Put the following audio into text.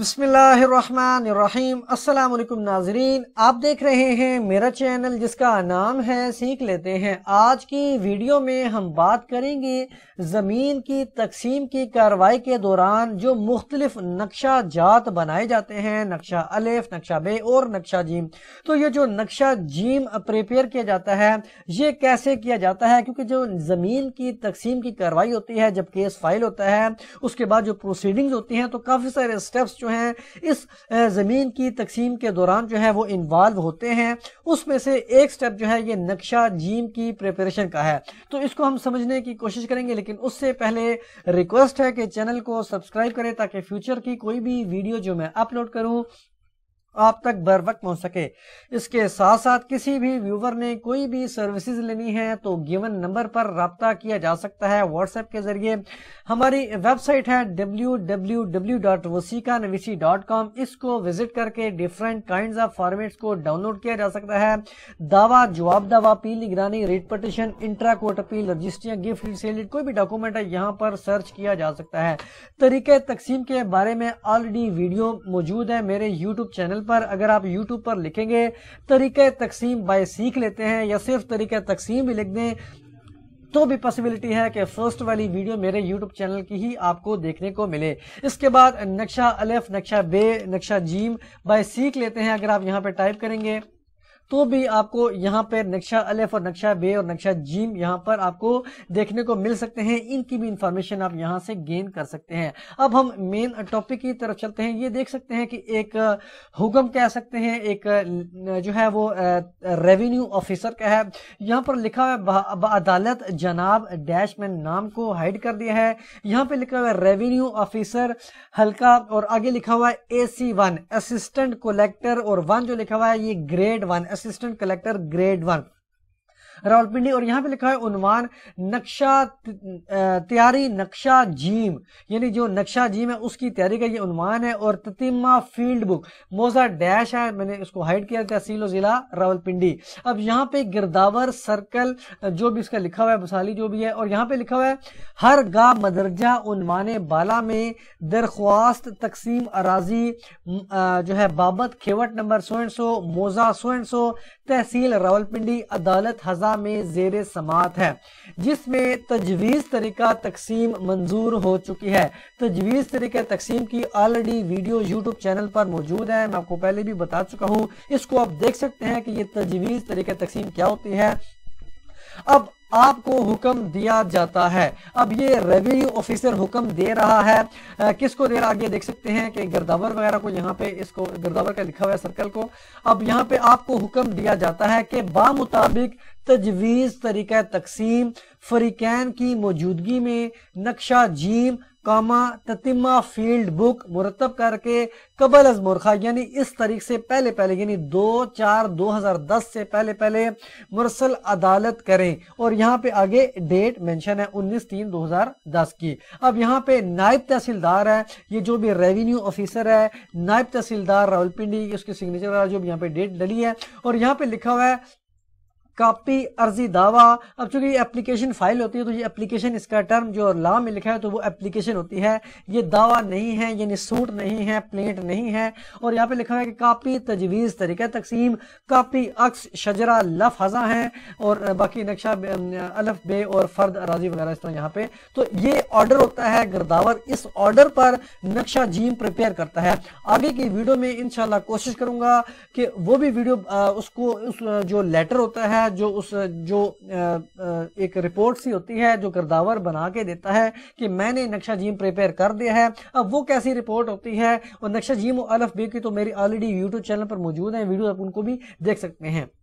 बिस्मिल्लाहिर्रहमानिर्रहीम अस्सलाम वालेकुम नाजरीन आप देख रहे हैं मेरा चैनल जिसका नाम है सीख लेते हैं आज की वीडियो में हम बात करेंगे ज़मीन की तकसीम की कार्रवाई के दौरान जो मुख्तलिफ नक्शा जात बनाए जाते हैं नक्शा अलेफ नक्शा बे और नक्शा जीम तो ये जो नक्शा जीम प्रिपेयर किया जाता है ये कैसे किया जाता है क्योंकि जो ज़मीन की तकसीम की कार्रवाई होती है जब केस फाइल होता है उसके बाद जो प्रोसीडिंग्स होती हैं तो काफ़ी सारे स्टेप्स जो हैं इस ज़मीन की तकसीम के दौरान जो है वो इन्वाल्व होते हैं उसमें से एक स्टेप जो है ये नक्शा जीम की प्रिपरेशन का है तो इसको हम समझने की कोशिश करेंगे लेकिन उससे पहले रिक्वेस्ट है कि चैनल को सब्सक्राइब करें ताकि फ्यूचर की कोई भी वीडियो जो मैं अपलोड करूँ आप तक बर वक्त पहुंच सके इसके साथ साथ किसी भी व्यूवर ने कोई भी सर्विसेज लेनी है तो गिवन नंबर पर रबता किया जा सकता है व्हाट्सएप के जरिए हमारी वेबसाइट है डब्ल्यू इसको विजिट करके डिफरेंट काइंड ऑफ फॉर्मेट्स को डाउनलोड किया जा सकता है दावा जवाब दावा अपील निगरानी writ petition intra court appeal रजिस्ट्रिया गिफ्ट सेल कोई भी डॉक्यूमेंट है यहाँ पर सर्च किया जा सकता है तरीके तकसीम के बारे में ऑलरेडी वीडियो मौजूद है मेरे यूट्यूब चैनल पर अगर आप YouTube पर लिखेंगे तरीके तकसीम बाय सीख लेते हैं या सिर्फ तरीके तकसीम भी लिख दें तो भी पॉसिबिलिटी है कि फर्स्ट वाली वीडियो मेरे यूट्यूब चैनल की ही आपको देखने को मिले इसके बाद नक्शा अलेफ नक्शा बे नक्शा जीम बाय सीख लेते हैं अगर आप यहाँ पर टाइप करेंगे तो भी आपको यहाँ पर नक्शा अलेफ और नक्शा बे और नक्शा जीम यहाँ पर आपको देखने को मिल सकते हैं इनकी भी इंफॉर्मेशन आप यहाँ से गेन कर सकते हैं अब हम मेन टॉपिक की तरफ चलते हैं ये देख सकते हैं कि एक हुक्म कह सकते हैं एक जो है वो रेवेन्यू ऑफिसर का है यहाँ पर लिखा हुआ है अदालत जनाब डैश में नाम को हाइड कर दिया है यहाँ पर लिखा हुआ है रेवेन्यू ऑफिसर हल्का और आगे लिखा हुआ है A C one assistant collector और वन जो लिखा हुआ है ये grade one assistant collector grade one Rawalpindi और यहाँ पे लिखा है उन्वान नक्शा तैयारी नक्शा जीम यानी जो नक्शा जीम है उसकी तैयारी का ये उन्वान है और ततिमा फील्ड बुक मोजा डैश है मैंने इसको हाइड किया तहसील जिला रावलपिंडी अब यहाँ पे गिरदावर सर्कल जो भी इसका लिखा हुआ है बसाली जो भी है और यहाँ पे लिखा हुआ है हर गा मदरजा उन्वान बाला में दरख्वास्त तकसीम अराजी जो है बाबत खेवट नंबर सो एंड सो मोजा सो एंड सो तहसील रावलपिंडी अदालत हजर सजा में जेर समात है जिसमें तजवीज़ तरीका तकसीम मंजूर हो चुकी है तजवीज़ तरीका तकसीम की ऑलरेडी वीडियो यूट्यूब चैनल पर मौजूद है मैं आपको पहले भी बता चुका हूँ इसको आप देख सकते हैं कि ये तजवीज़ तरीका तकसीम क्या होती है अब आपको हुक्म दिया जाता है अब ये रेवेन्यू ऑफिसर हुक्म दे रहा है किसको दे रहा है देख सकते हैं कि गिरदावर वगैरह को यहाँ पे इसको गिरदावर का लिखा हुआ है सर्कल को अब यहाँ पे आपको हुक्म दिया जाता है कि बामुताबिक तजवीज़ तरीका तकसीम फरीकैन की मौजूदगी में नक्शा जीम कामा ततिमा फील्ड बुक मुरतब करके कबल अज मुरखा यानी इस तरीक से पहले पहले यानी दो चार दो हजार दस से पहले पहले मुरसल अदालत करें और यहाँ पे आगे डेट मेंशन है उन्नीस तीन दो हजार दस की अब यहाँ पे नायब तहसीलदार है ये जो भी रेवेन्यू ऑफिसर है नायब तहसीलदार रावलपिंडी उसकी सिग्नेचर वाला जो यहाँ पे डेट डली है और यहाँ पे लिखा हुआ है कापी अर्जी दावा अब चूंकि ये एप्लीकेशन फाइल होती है तो ये एप्लीकेशन इसका टर्म जो लॉ में लिखा है तो वो एप्लीकेशन होती है ये दावा नहीं है यानी सूट नहीं है प्लेट नहीं है और यहाँ पे लिखा है कि कापी तजवीज़ तरीका तकसीम कापी अक्स शजरा लफ हजा है और बाकी नक्शा अलफ बे और फर्द अराजी वगैरह इस तरह यहाँ पे तो ये ऑर्डर होता है गर्दावर इस ऑर्डर पर नक्शा जीम प्रिपेयर करता है आगे की वीडियो में इनशाला कोशिश करूंगा कि वो भी वीडियो उसको उस जो लेटर होता है है जो उस जो एक रिपोर्ट सी होती है जो गर्दावर बना के देता है कि मैंने नक्शा जीम प्रिपेयर कर दिया है अब वो कैसी रिपोर्ट होती है और नक्शा जीम और अल्फ बे की तो मेरी ऑलरेडी यूट्यूब चैनल पर मौजूद है वीडियो आप उनको भी देख सकते हैं